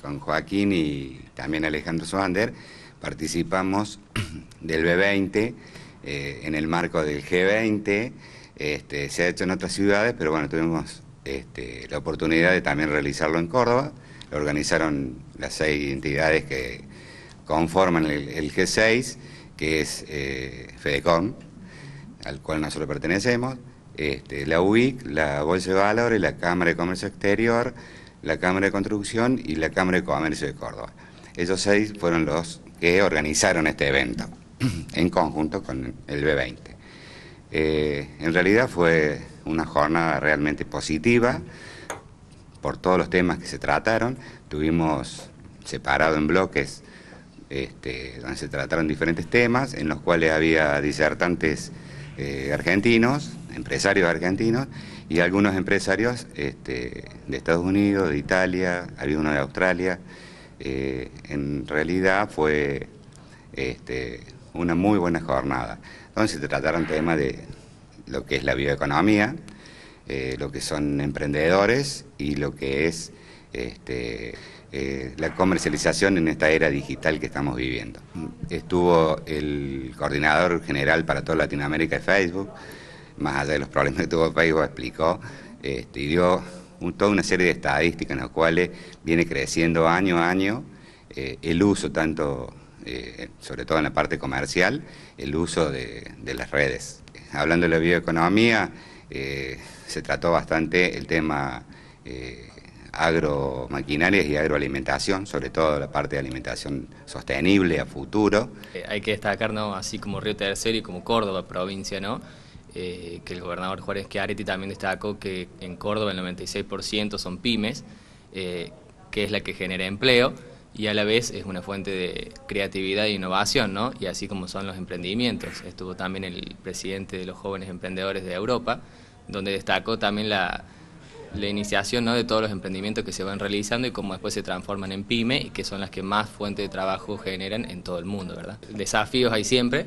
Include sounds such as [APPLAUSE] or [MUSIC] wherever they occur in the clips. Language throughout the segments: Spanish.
con Joaquín y también Alejandro Soander, participamos [CLEARS THROAT] del B20 eh, en el marco del G20. Este, se ha hecho en otras ciudades, pero bueno, tuvimos este, la oportunidad de también realizarlo en Córdoba. Lo organizaron las seis entidades que conforman el, G6, que es eh, FEDECOM, al cual nosotros pertenecemos, este, la UIC, la Bolsa de Valores, la Cámara de Comercio Exterior, la Cámara de Construcción y la Cámara de Comercio de Córdoba. Esos seis fueron los que organizaron este evento [CLEARS THROAT] en conjunto con el B20. Eh, en realidad fue una jornada realmente positiva por todos los temas que se trataron. Tuvimos separado en bloques este, donde se trataron diferentes temas, en los cuales había disertantes eh, argentinos, empresarios argentinos, y algunos empresarios este, de Estados Unidos, de Italia, había uno de Australia. Eh, en realidad fue este, una muy buena jornada, donde se trataron temas de lo que es la bioeconomía, eh, lo que son emprendedores y lo que es este, eh, la comercialización en esta era digital que estamos viviendo. Estuvo el coordinador general para toda Latinoamérica de Facebook, más allá de los problemas que tuvo el país, explicó, este, y dio toda una serie de estadísticas en las cuales viene creciendo año a año eh, el uso, tanto eh, sobre todo en la parte comercial, el uso de, las redes. Hablando de la bioeconomía, eh, se trató bastante el tema agromaquinarias y agroalimentación, sobre todo la parte de alimentación sostenible a futuro. Hay que destacar, ¿no? así como Río Tercero y como Córdoba provincia, ¿no? Eh, que el gobernador Juárez Chiaretti también destacó que en Córdoba el 96% son pymes, eh, que es la que genera empleo y a la vez es una fuente de creatividad e innovación, ¿no? Y así como son los emprendimientos. Estuvo también el presidente de los jóvenes emprendedores de Europa, donde destacó también la, iniciación ¿no? de todos los emprendimientos que se van realizando y cómo después se transforman en pyme y que son las que más fuente de trabajo generan en todo el mundo, ¿verdad? Desafíos hay siempre,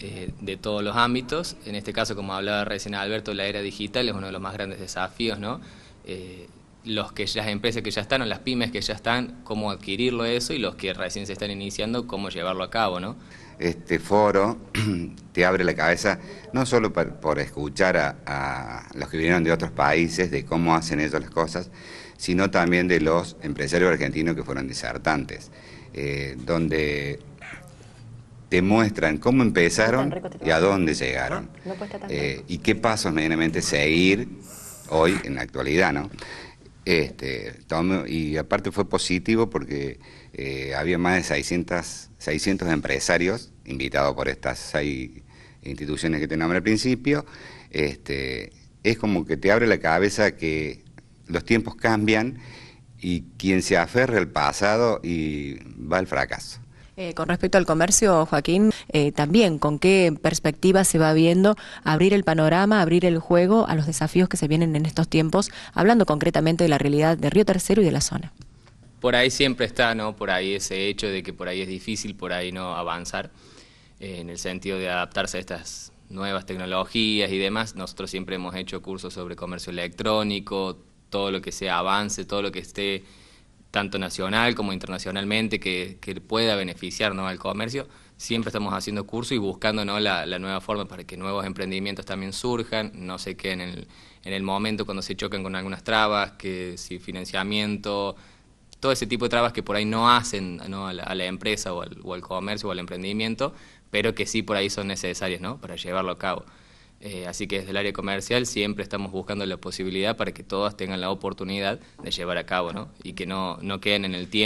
eh, de todos los ámbitos. En este caso, como hablaba recién Alberto, la era digital es uno de los más grandes desafíos, ¿no? Eh, los que, las empresas que ya están o las pymes que ya están, cómo adquirirlo eso y los que recién se están iniciando, cómo llevarlo a cabo, ¿no? Este foro [CLEARS THROAT] te abre la cabeza no solo por, escuchar a, los que vinieron de otros países, de cómo hacen ellos las cosas, sino también de los empresarios argentinos que fueron desertantes eh, donde te muestran cómo empezaron y a dónde llegaron. Eh, y qué pasos medianamente seguir hoy en la actualidad, ¿no? Este, y aparte fue positivo porque eh, había más de 600, 600 empresarios invitados por estas seis instituciones que te nombré al principio. Este, es como que te abre la cabeza que los tiempos cambian y quien se aferra al pasado y va al fracaso. Eh, con respecto al comercio, Joaquín, eh, también con qué perspectiva se va viendo abrir el panorama, abrir el juego a los desafíos que se vienen en estos tiempos, hablando concretamente de la realidad de Río Tercero y de la zona. Por ahí siempre está, ¿no? Por ahí ese hecho de que por ahí es difícil, por ahí no avanzar, eh, en el sentido de adaptarse a estas nuevas tecnologías y demás. Nosotros siempre hemos hecho cursos sobre comercio electrónico, todo lo que sea avance, todo lo que esté tanto nacional como internacionalmente, que, pueda beneficiar al comercio. Siempre estamos haciendo curso y buscando la, nueva forma para que nuevos emprendimientos también surjan, no sé qué, en el, en el momento cuando se chocan con algunas trabas, que si financiamiento, todo ese tipo de trabas que por ahí no hacen A, la, empresa o al, comercio o al emprendimiento, pero que sí por ahí son necesarias ¿no? para llevarlo a cabo. Eh, así que desde el área comercial siempre estamos buscando la posibilidad para que todas tengan la oportunidad de llevar a cabo ¿no? y que no, no queden en el tiempo.